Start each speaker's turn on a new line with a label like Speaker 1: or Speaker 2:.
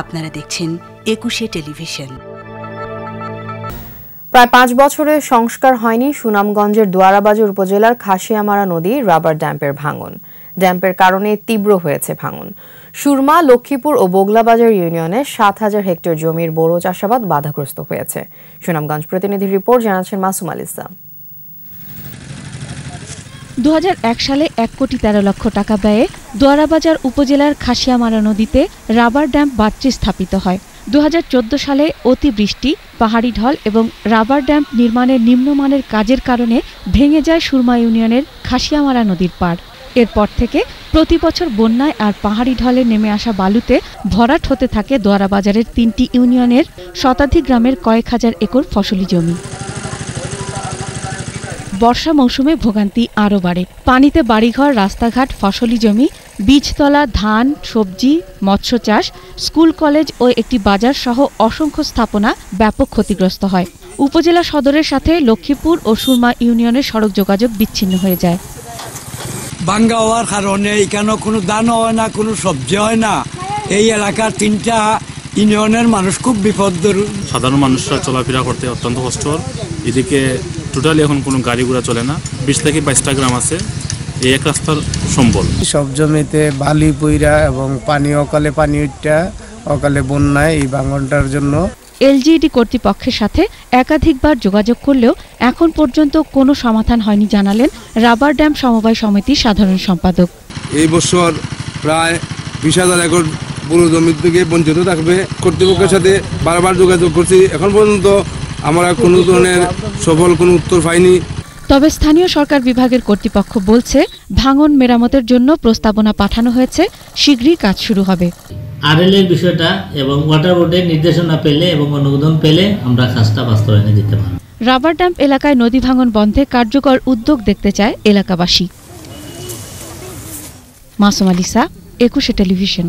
Speaker 1: আপনারা দেখছেন একুশে টেলিভিশন
Speaker 2: প্রায় পাঁচ বছরের সংস্কার হয়নি সুনামগঞ্জের দোয়ারাবাজার উপজেলার খাসিয়ামারা নদী রাবার ড্যাম্পের ভাঙন ড্যাম্পের কারণে তীব্র হয়েছে ভাঙন সুরমা লক্ষ্মীপুর ও বোগলাবাজার ইউনিয়নে সাত হাজার হেক্টর জমির বোরো চাষাবাদ বাধাগ্রস্ত হয়েছে সুনামগঞ্জ প্রতিনিধি রিপোর্ট জানাচ্ছেন মাসুম আল ইসলাম
Speaker 1: দু সালে এক কোটি তেরো লক্ষ টাকা ব্যয়ে দোয়ারাবাজার উপজেলার খাসিয়ামারা নদীতে রাবার ড্যাম বাঁধটি স্থাপিত হয় দু সালে অতিবৃষ্টি পাহাড়ি ঢল এবং রাবার ড্যাম নির্মাণের নিম্নমানের কাজের কারণে ভেঙে যায় সুরমা ইউনিয়নের খাসিয়ামারা নদীর পাড় এরপর থেকে প্রতি বছর বন্যায় আর পাহাড়ি ঢলে নেমে আসা বালুতে ভরাট হতে থাকে দোয়ারাবাজারের তিনটি ইউনিয়নের শতাধিক গ্রামের কয়েক হাজার একর ফসলি জমি বর্ষা মৌসুমে ভোগান্তি আরও বাড়ে পানিতে বাড়িঘর রাস্তাঘাট ফসলি জমি বীজতলা ধান সবজি মৎস্য চাষ স্কুল কলেজ ও একটি বাজার সহ অসংখ্য স্থাপনা ব্যাপক ক্ষতিগ্রস্ত হয় উপজেলা সদরের সাথে লক্ষ্মীপুর ও সুরমা ইউনিয়নের সড়ক যোগাযোগ বিচ্ছিন্ন হয়ে যায়
Speaker 2: বাঙ্গা হওয়ার কারণে এখানে কোনো দান হয় না কোনো সবজি হয় না এই এলাকার তিনটা ইউনিয়নের মানুষ খুব বিপদ সাধারণ মানুষরা চলাফেরা করতে অত্যন্ত কষ্ট এদিকে টোটালি এখন কোনো গাড়ি ঘোড়া চলে না বিশ থেকে বাইশটা গ্রাম আছে এই এক রাস্তার সম্বল
Speaker 1: সব জমিতে বালি পইরা এবং পানি অকালে পানি উঠটা অকালে বন্যায় এই বাঙনটার জন্য এলজিইডি কর্তৃপক্ষের সাথে একাধিকবার যোগাযোগ করলেও এখন পর্যন্ত কোনো সমাধান হয়নি জানালেন রাবার ড্যাম সমবায় সমিতির সাধারণ সম্পাদক এই বছর প্রায় বিশ হাজার একর পুরো জমি থেকে বঞ্চিত থাকবে কর্তৃপক্ষের সাথে বারবার যোগাযোগ করছি এখন পর্যন্ত আমরা কোনো ধরনের সফল কোনো উত্তর পাইনি তবে স্থানীয় সরকার বিভাগের কর্তৃপক্ষ বলছে ভাঙন মেরামতের জন্য প্রস্তাবনা পাঠানো হয়েছে শীঘ্রই কাজ শুরু হবে
Speaker 2: আরএল এর বিষয়টা এবং ওয়াটার বোর্ডের নির্দেশনা পেলে এবং অনুমোদন পেলে আমরা কাজটা বাস্তবায়নে দিতে পারব
Speaker 1: রাবার ড্যাম্প এলাকায় নদী ভাঙন বন্ধে কার্যকর উদ্যোগ দেখতে চায় এলাকাবাসী মাসুম আলিসা একুশে টেলিভিশন